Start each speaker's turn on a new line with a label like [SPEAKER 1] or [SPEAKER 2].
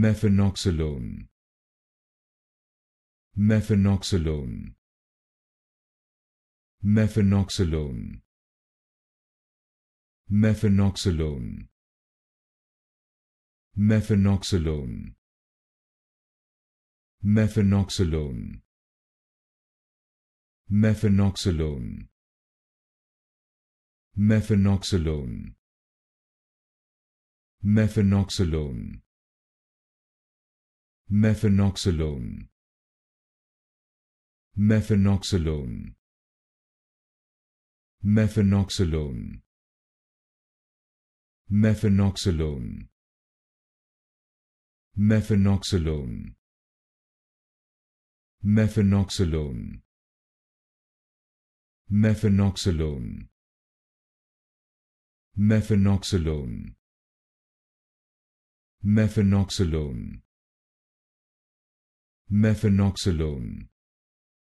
[SPEAKER 1] methanoxalone methanoxalone methanoxalone methanoxalone methanoxalone methanoxalone methanoxalone methanoxalone methanoxalone Methanoxalone. Methanoxalone. Methanoxalone. Methanoxalone. Methanoxalone. Methanoxalone. Methanoxalone. Methanoxalone. Methanoxalone methanoxalone